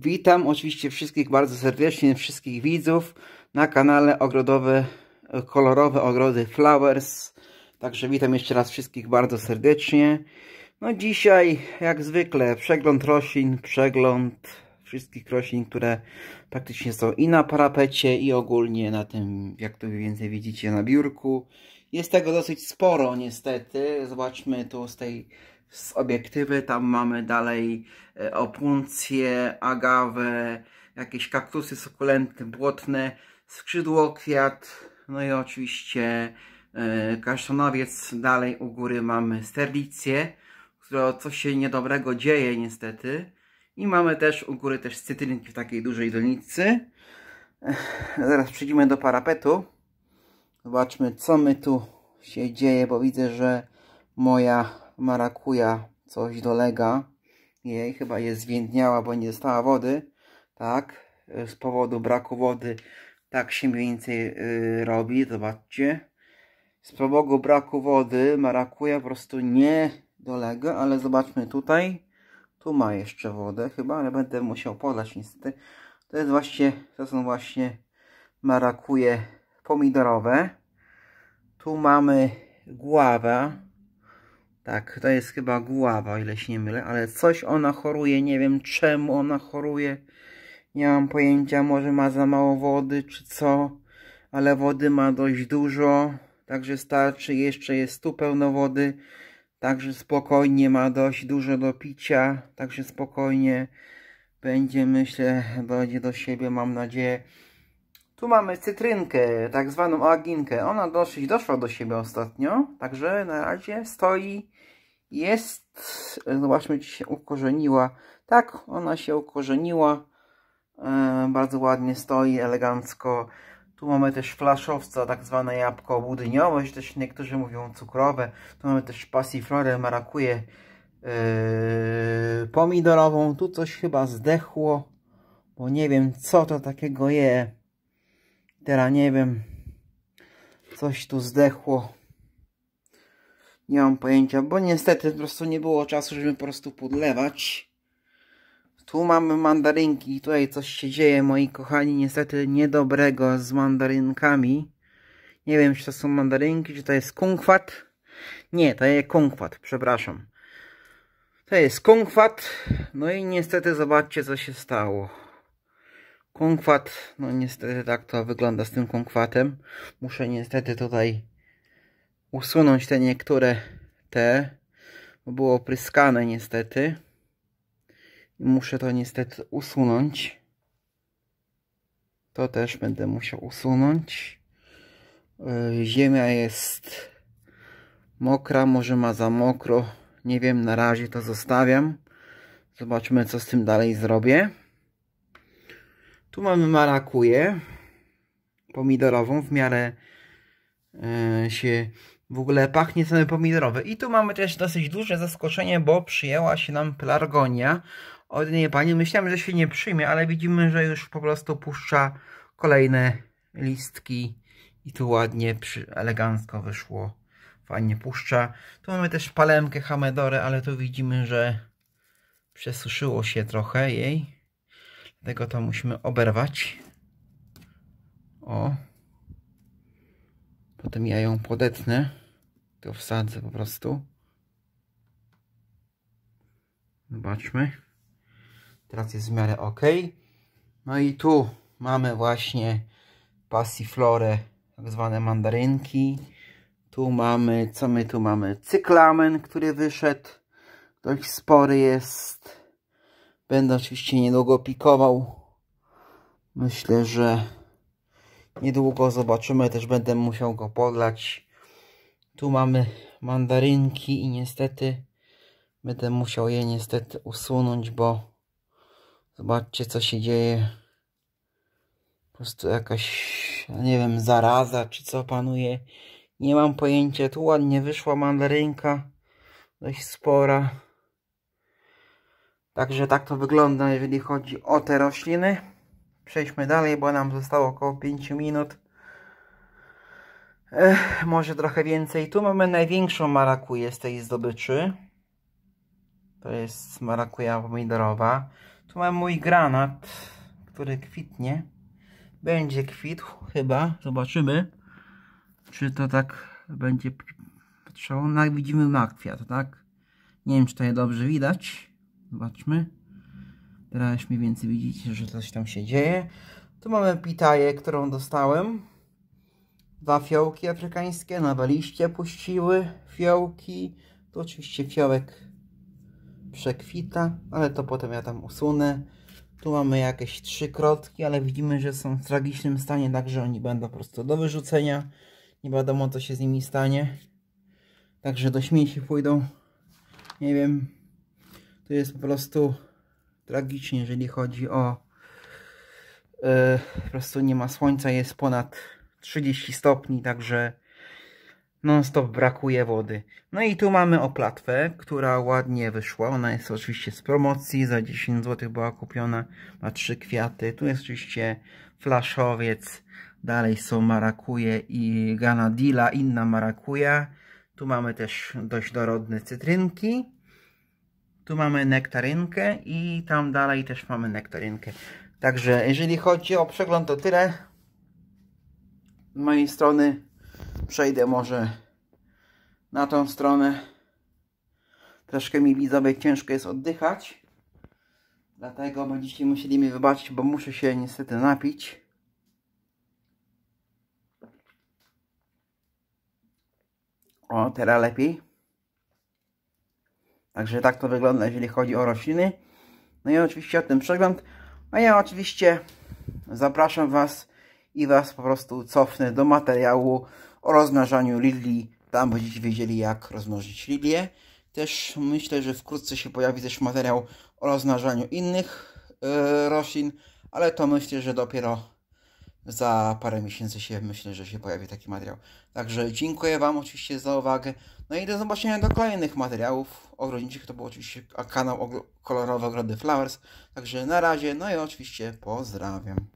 Witam oczywiście wszystkich bardzo serdecznie, wszystkich widzów na kanale Ogrodowe, e, Kolorowe Ogrody Flowers. Także witam jeszcze raz wszystkich bardzo serdecznie. No dzisiaj, jak zwykle, przegląd roślin, przegląd wszystkich roślin, które praktycznie są i na parapecie, i ogólnie na tym, jak tu więcej widzicie, na biurku. Jest tego dosyć sporo niestety. Zobaczmy tu z tej z obiektywy, tam mamy dalej e, opuncję, agawę, jakieś kaktusy sukulenty, błotne, skrzydło, kwiat, no i oczywiście e, kasztanowiec, dalej u góry mamy sterlicję, która coś się niedobrego dzieje niestety i mamy też u góry też cytrynki w takiej dużej donicy. Zaraz przejdziemy do parapetu. Zobaczmy co my tu się dzieje, bo widzę, że moja marakuja coś dolega. Jej chyba jest zwiędniała, bo nie dostała wody. Tak, z powodu braku wody tak się mniej więcej yy, robi, zobaczcie. Z powodu braku wody marakuja po prostu nie dolega, ale zobaczmy tutaj. Tu ma jeszcze wodę chyba, ale będę musiał podać niestety. To jest właśnie, to są właśnie marakuje pomidorowe. Tu mamy głowę tak, to jest chyba guława, o ile się nie mylę, ale coś ona choruje, nie wiem czemu ona choruje. Nie mam pojęcia, może ma za mało wody czy co, ale wody ma dość dużo, także starczy, jeszcze jest tu pełno wody, także spokojnie ma dość dużo do picia, także spokojnie będzie, myślę, dojdzie do siebie, mam nadzieję. Tu mamy cytrynkę, tak zwaną aginkę. Ona dosyć doszła do siebie ostatnio, także na razie stoi jest, zobaczmy, czy się ukorzeniła. Tak, ona się ukorzeniła. E, bardzo ładnie stoi, elegancko. Tu mamy też flaszowca, tak zwane jabłko budyniowe, też niektórzy mówią cukrowe. Tu mamy też pasiflorę, marakuję e, pomidorową. Tu coś chyba zdechło, bo nie wiem co to takiego je. Teraz nie wiem. Coś tu zdechło. Nie mam pojęcia, bo niestety po prostu nie było czasu, żeby po prostu podlewać. Tu mamy mandarynki i tutaj coś się dzieje, moi kochani, niestety niedobrego z mandarynkami. Nie wiem, czy to są mandarynki, czy to jest kunkwat. Nie, to jest kunkwat, przepraszam. To jest kunkwat, no i niestety zobaczcie, co się stało. Kunkwat, no niestety tak to wygląda z tym kunkwatem. Muszę niestety tutaj usunąć te niektóre te, bo było opryskane niestety. Muszę to niestety usunąć. To też będę musiał usunąć. Y, ziemia jest mokra, może ma za mokro. Nie wiem, na razie to zostawiam. Zobaczmy, co z tym dalej zrobię. Tu mamy marakuję pomidorową. W miarę y, się w ogóle pachnie ceny pomidorowe I tu mamy też dosyć duże zaskoczenie, bo przyjęła się nam pelargonia od niej pani. Myślałem, że się nie przyjmie, ale widzimy, że już po prostu puszcza kolejne listki i tu ładnie, elegancko wyszło. Fajnie puszcza. Tu mamy też palemkę Hamedorę, ale tu widzimy, że przesuszyło się trochę jej. Dlatego to musimy oberwać. O, Potem ja ją podetnę. To wsadzę po prostu. Zobaczmy. Teraz jest w miarę ok. No i tu mamy właśnie passiflorę, tak zwane mandarynki. Tu mamy, co my tu mamy? Cyklamen, który wyszedł. Dość spory jest. Będę oczywiście niedługo pikował. Myślę, że Niedługo zobaczymy, też będę musiał go podlać. Tu mamy mandarynki i niestety będę musiał je niestety usunąć, bo zobaczcie co się dzieje. Po prostu jakaś, no nie wiem, zaraza czy co panuje. Nie mam pojęcia. Tu ładnie wyszła mandarynka. Dość spora. Także tak to wygląda, jeżeli chodzi o te rośliny przejdźmy dalej, bo nam zostało około 5 minut. Ech, może trochę więcej. Tu mamy największą marakuję z tej zdobyczy. To jest marakuja pomidorowa. Tu mam mój granat, który kwitnie. Będzie kwitł chyba. Zobaczymy, czy to tak będzie patrzało. No, widzimy makwiat, tak? Nie wiem, czy to je dobrze widać. Zobaczmy. Teraz mniej więcej widzicie, że coś tam się dzieje. Tu mamy pitaję, którą dostałem. Dwa fiołki afrykańskie, nowe liście puściły, fiołki. Tu oczywiście fiołek przekwita, ale to potem ja tam usunę. Tu mamy jakieś trzy krotki, ale widzimy, że są w tragicznym stanie, także oni będą po prostu do wyrzucenia. Nie wiadomo, co się z nimi stanie. Także do śmieci pójdą. Nie wiem. Tu jest po prostu tragicznie, jeżeli chodzi o yy, po prostu nie ma słońca, jest ponad 30 stopni, także non-stop brakuje wody. No i tu mamy oplatwę, która ładnie wyszła. Ona jest oczywiście z promocji, za 10 zł była kupiona, ma trzy kwiaty. Tu jest oczywiście flaszowiec, dalej są marakuje i ganadila, inna marakuja. Tu mamy też dość dorodne cytrynki. Tu mamy nektarynkę i tam dalej też mamy nektarynkę. Także jeżeli chodzi o przegląd to tyle. Z mojej strony przejdę może na tą stronę. Troszkę mi widzowie ciężko jest oddychać. Dlatego będziecie no musieli mi wybaczyć, bo muszę się niestety napić. O, teraz lepiej. Także tak to wygląda, jeżeli chodzi o rośliny. No i oczywiście o tym przegląd. A no ja oczywiście zapraszam Was i Was po prostu cofnę do materiału o rozmnażaniu lilii. Tam będziecie wiedzieli, jak rozmnożyć lilię. Też myślę, że wkrótce się pojawi też materiał o rozmnażaniu innych yy, roślin, ale to myślę, że dopiero za parę miesięcy się myślę, że się pojawi taki materiał. Także dziękuję Wam oczywiście za uwagę. No i do zobaczenia do kolejnych materiałów ogrodniczych. To był oczywiście kanał Kolorowe Ogrody Flowers. Także na razie, no i oczywiście pozdrawiam.